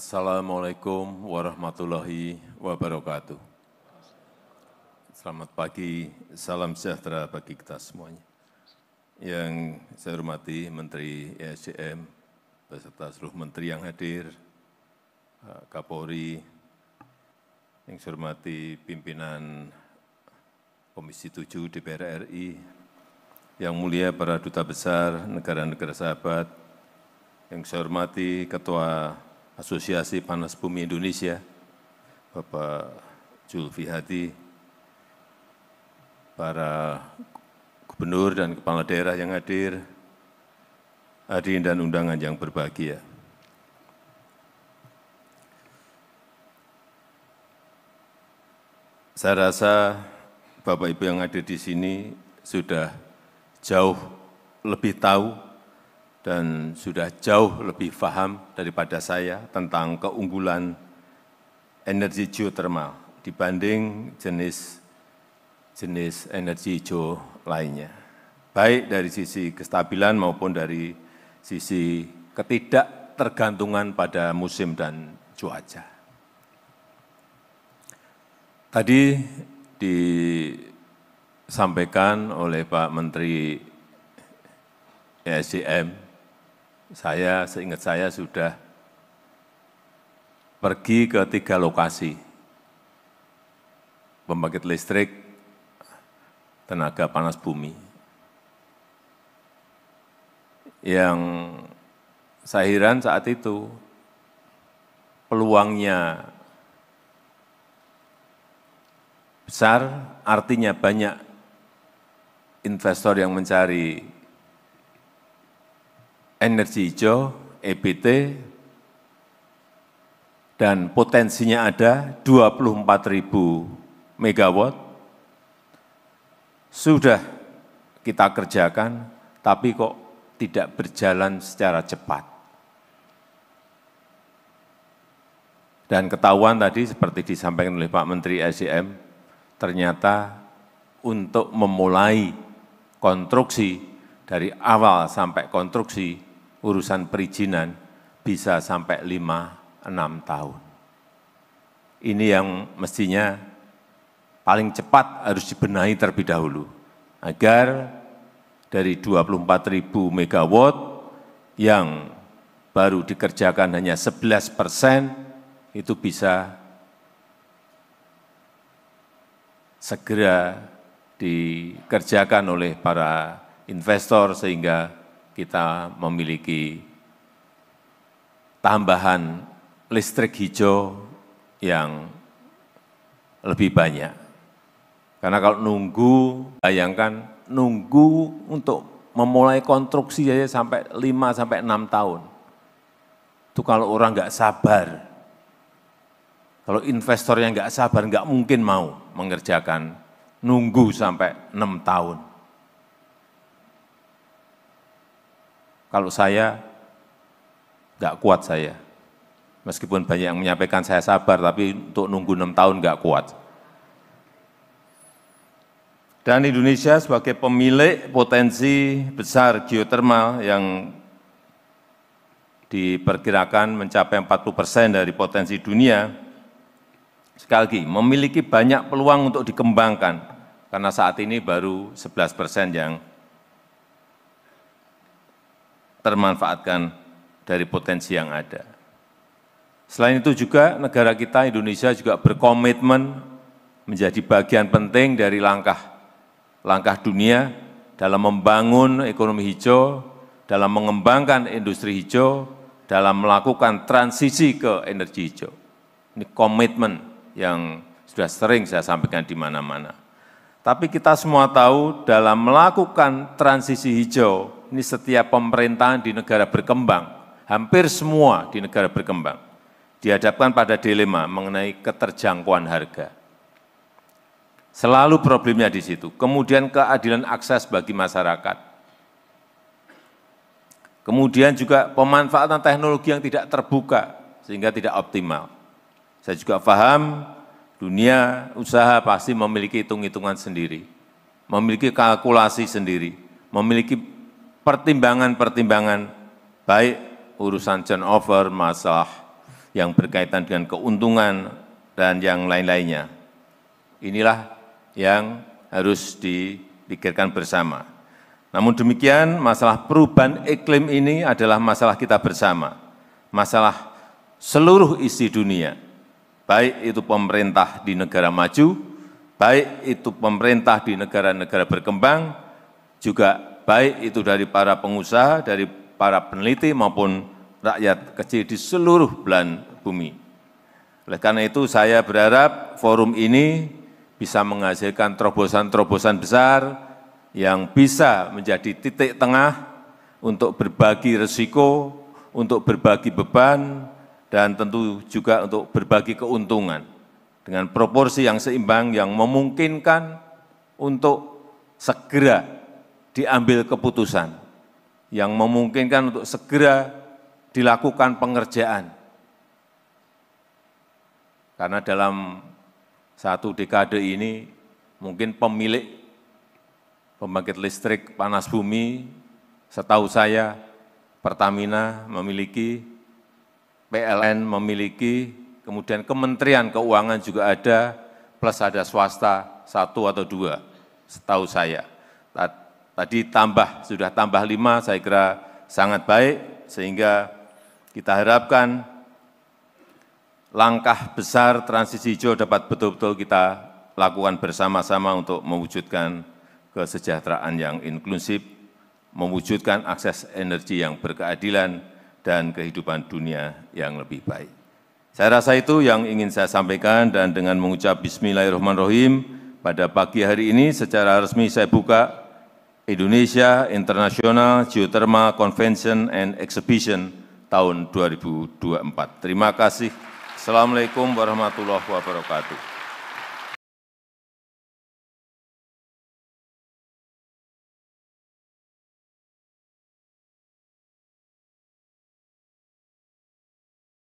Assalamualaikum warahmatullahi wabarakatuh. Selamat pagi, salam sejahtera bagi kita semuanya. Yang saya hormati Menteri ESDM, beserta seluruh menteri yang hadir, eh, Kapolri, yang saya hormati pimpinan Komisi 7 DPR RI, yang mulia para duta besar negara-negara sahabat, yang saya hormati Ketua Asosiasi Panas Bumi Indonesia, Bapak Julfi Hadi, para gubernur dan kepala daerah yang hadir, hadirin dan undangan yang berbahagia. Saya rasa Bapak Ibu yang hadir di sini sudah jauh lebih tahu dan sudah jauh lebih paham daripada saya tentang keunggulan energi geothermal dibanding jenis-jenis energi hijau lainnya. Baik dari sisi kestabilan maupun dari sisi ketidaktergantungan pada musim dan cuaca. Tadi disampaikan oleh Pak Menteri ESDM saya seingat saya sudah pergi ke tiga lokasi. Pembangkit listrik, tenaga panas bumi. Yang saya heran saat itu, peluangnya besar, artinya banyak investor yang mencari energi hijau, EBT, dan potensinya ada 24 ribu megawatt, sudah kita kerjakan, tapi kok tidak berjalan secara cepat. Dan ketahuan tadi seperti disampaikan oleh Pak Menteri SDM, ternyata untuk memulai konstruksi dari awal sampai konstruksi urusan perizinan bisa sampai lima enam tahun. Ini yang mestinya paling cepat harus dibenahi terlebih dahulu, agar dari 24 ribu megawatt yang baru dikerjakan hanya 11 persen, itu bisa segera dikerjakan oleh para investor sehingga kita memiliki tambahan listrik hijau yang lebih banyak. Karena kalau nunggu, bayangkan nunggu untuk memulai konstruksi saja sampai lima sampai enam tahun. Itu kalau orang nggak sabar, kalau investornya nggak sabar, nggak mungkin mau mengerjakan nunggu sampai enam tahun. kalau saya nggak kuat saya. Meskipun banyak yang menyampaikan saya sabar, tapi untuk nunggu enam tahun nggak kuat. Dan Indonesia sebagai pemilik potensi besar geotermal yang diperkirakan mencapai 40 persen dari potensi dunia, sekali lagi memiliki banyak peluang untuk dikembangkan, karena saat ini baru 11 persen yang termanfaatkan dari potensi yang ada. Selain itu juga negara kita Indonesia juga berkomitmen menjadi bagian penting dari langkah langkah dunia dalam membangun ekonomi hijau, dalam mengembangkan industri hijau, dalam melakukan transisi ke energi hijau. Ini komitmen yang sudah sering saya sampaikan di mana-mana. Tapi kita semua tahu dalam melakukan transisi hijau, ini setiap pemerintahan di negara berkembang, hampir semua di negara berkembang, dihadapkan pada dilema mengenai keterjangkauan harga. Selalu problemnya di situ. Kemudian keadilan akses bagi masyarakat. Kemudian juga pemanfaatan teknologi yang tidak terbuka, sehingga tidak optimal. Saya juga paham dunia usaha pasti memiliki hitung-hitungan sendiri, memiliki kalkulasi sendiri, memiliki pertimbangan-pertimbangan baik urusan turnover, masalah yang berkaitan dengan keuntungan dan yang lain-lainnya. Inilah yang harus dipikirkan bersama. Namun demikian, masalah perubahan iklim ini adalah masalah kita bersama, masalah seluruh isi dunia, baik itu pemerintah di negara maju, baik itu pemerintah di negara-negara berkembang, juga baik itu dari para pengusaha, dari para peneliti maupun rakyat kecil di seluruh belahan bumi. Oleh karena itu saya berharap forum ini bisa menghasilkan terobosan-terobosan besar yang bisa menjadi titik tengah untuk berbagi resiko, untuk berbagi beban, dan tentu juga untuk berbagi keuntungan dengan proporsi yang seimbang yang memungkinkan untuk segera diambil keputusan yang memungkinkan untuk segera dilakukan pengerjaan. Karena dalam satu dekade ini mungkin pemilik pembangkit listrik panas bumi, setahu saya Pertamina memiliki, PLN memiliki, kemudian Kementerian Keuangan juga ada, plus ada swasta satu atau dua, setahu saya. Tadi tambah, sudah tambah lima, saya kira sangat baik, sehingga kita harapkan langkah besar transisi hijau dapat betul-betul kita lakukan bersama-sama untuk mewujudkan kesejahteraan yang inklusif, mewujudkan akses energi yang berkeadilan, dan kehidupan dunia yang lebih baik. Saya rasa itu yang ingin saya sampaikan dan dengan mengucap bismillahirrahmanirrahim, pada pagi hari ini secara resmi saya buka Indonesia International Geothermal Convention and Exhibition tahun 2024. Terima kasih. Assalamualaikum warahmatullahi wabarakatuh.